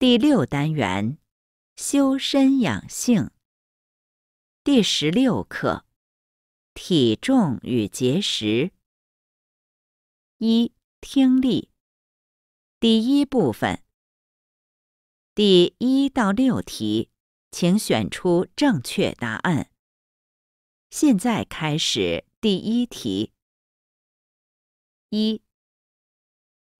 第六单元，修身养性。第十六课，体重与节食一、听力。第一部分。第一到六题，请选出正确答案。现在开始第一题。一，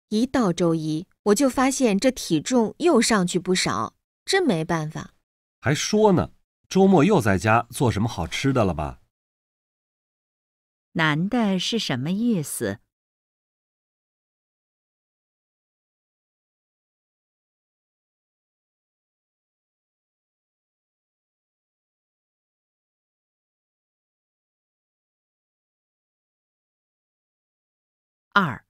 一到周一。我就发现这体重又上去不少，真没办法。还说呢，周末又在家做什么好吃的了吧？难的是什么意思？二。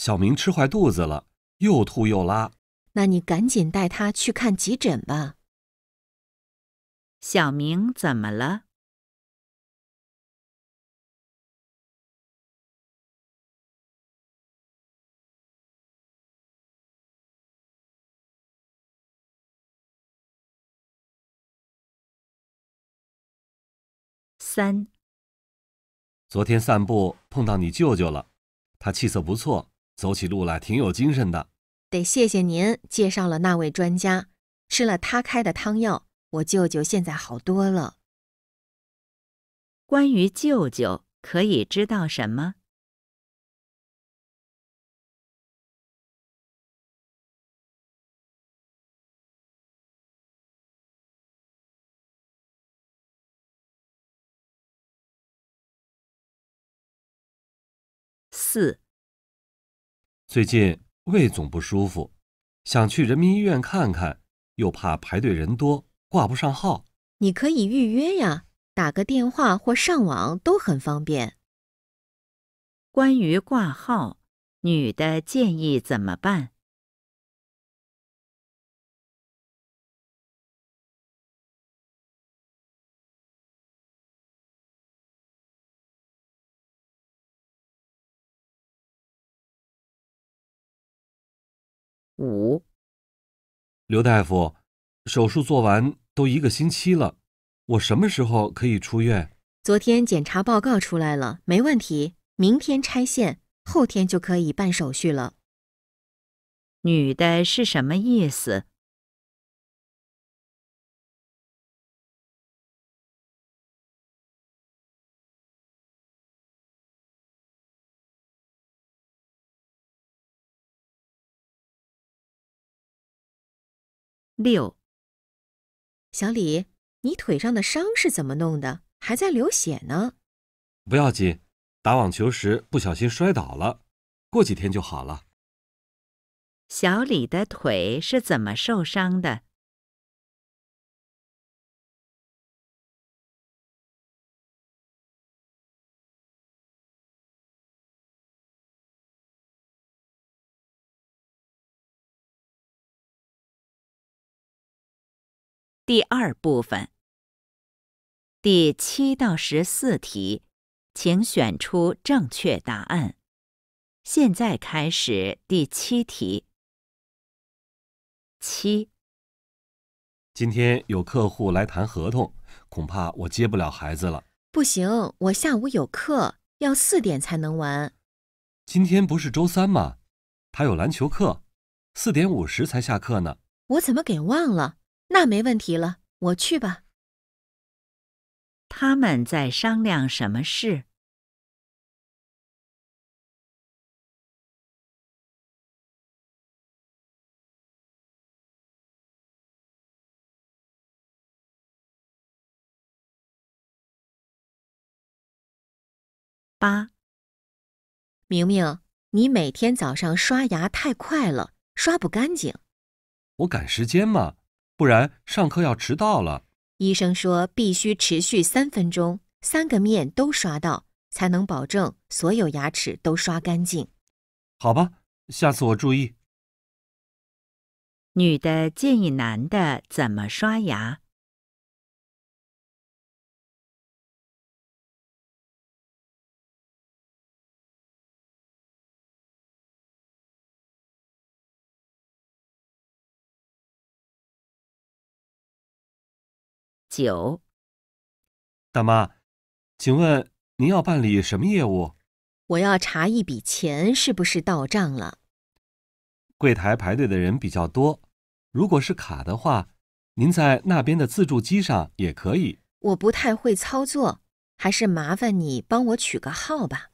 小明吃坏肚子了，又吐又拉。那你赶紧带他去看急诊吧。小明怎么了？三，昨天散步碰到你舅舅了，他气色不错。走起路来挺有精神的，得谢谢您介绍了那位专家，吃了他开的汤药，我舅舅现在好多了。关于舅舅，可以知道什么？四。最近胃总不舒服，想去人民医院看看，又怕排队人多挂不上号。你可以预约呀，打个电话或上网都很方便。关于挂号，女的建议怎么办？五，刘大夫，手术做完都一个星期了，我什么时候可以出院？昨天检查报告出来了，没问题，明天拆线，后天就可以办手续了。女的是什么意思？六，小李，你腿上的伤是怎么弄的？还在流血呢。不要紧，打网球时不小心摔倒了，过几天就好了。小李的腿是怎么受伤的？第二部分，第七到十四题，请选出正确答案。现在开始第七题。七，今天有客户来谈合同，恐怕我接不了孩子了。不行，我下午有课，要四点才能完。今天不是周三吗？他有篮球课，四点五十才下课呢。我怎么给忘了？那没问题了，我去吧。他们在商量什么事？八，明明，你每天早上刷牙太快了，刷不干净。我赶时间嘛。不然上课要迟到了。医生说必须持续三分钟，三个面都刷到，才能保证所有牙齿都刷干净。好吧，下次我注意。女的建议男的怎么刷牙。九，大妈，请问您要办理什么业务？我要查一笔钱是不是到账了。柜台排队的人比较多，如果是卡的话，您在那边的自助机上也可以。我不太会操作，还是麻烦你帮我取个号吧。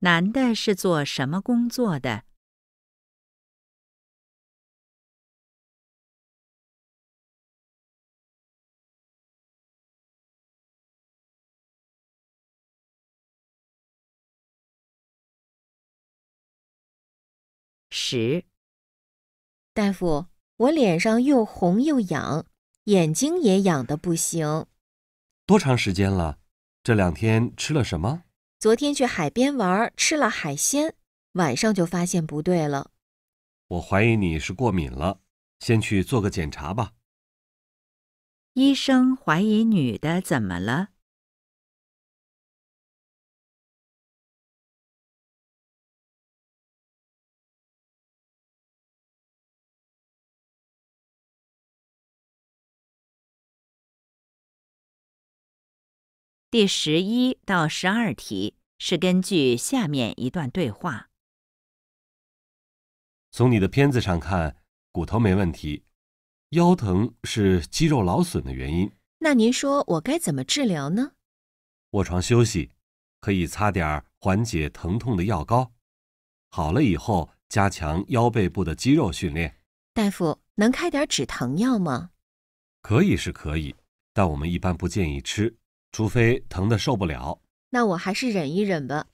男的是做什么工作的？十。大夫，我脸上又红又痒，眼睛也痒的不行。多长时间了？这两天吃了什么？昨天去海边玩，吃了海鲜，晚上就发现不对了。我怀疑你是过敏了，先去做个检查吧。医生怀疑女的怎么了？第十一到十二题是根据下面一段对话。从你的片子上看，骨头没问题，腰疼是肌肉劳损的原因。那您说我该怎么治疗呢？卧床休息，可以擦点缓解疼痛的药膏。好了以后，加强腰背部的肌肉训练。大夫，能开点止疼药吗？可以是可以，但我们一般不建议吃。除非疼得受不了，那我还是忍一忍吧。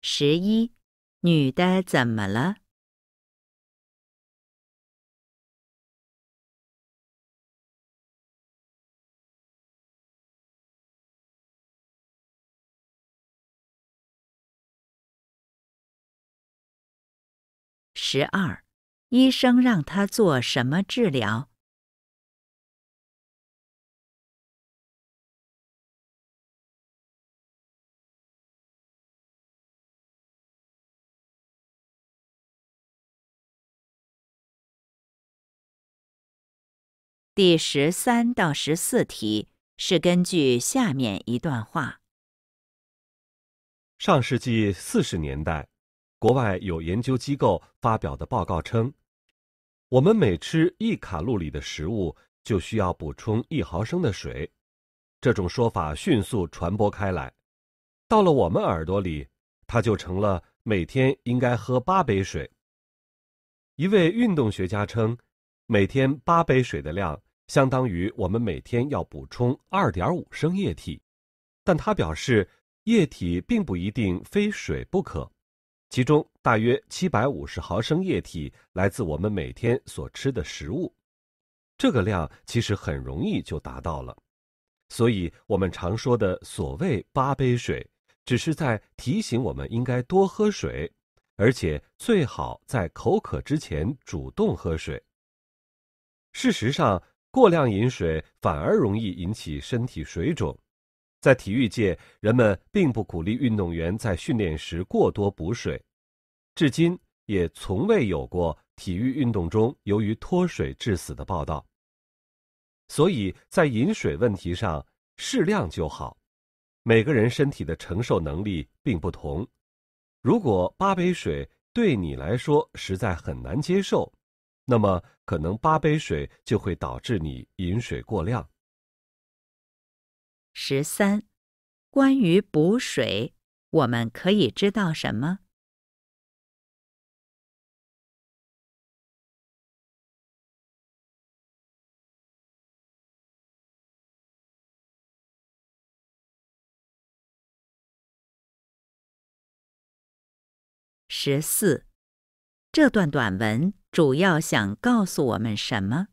十一，女的怎么了？十二，医生让她做什么治疗？第十三到十四题是根据下面一段话：上世纪四十年代，国外有研究机构发表的报告称，我们每吃一卡路里的食物就需要补充一毫升的水。这种说法迅速传播开来，到了我们耳朵里，它就成了每天应该喝八杯水。一位运动学家称。每天八杯水的量，相当于我们每天要补充二点五升液体。但他表示，液体并不一定非水不可，其中大约七百五十毫升液体来自我们每天所吃的食物。这个量其实很容易就达到了，所以我们常说的所谓八杯水，只是在提醒我们应该多喝水，而且最好在口渴之前主动喝水。事实上，过量饮水反而容易引起身体水肿。在体育界，人们并不鼓励运动员在训练时过多补水，至今也从未有过体育运动中由于脱水致死的报道。所以在饮水问题上，适量就好。每个人身体的承受能力并不同，如果八杯水对你来说实在很难接受。那么，可能八杯水就会导致你饮水过量。十三，关于补水，我们可以知道什么？十四。这段短文主要想告诉我们什么？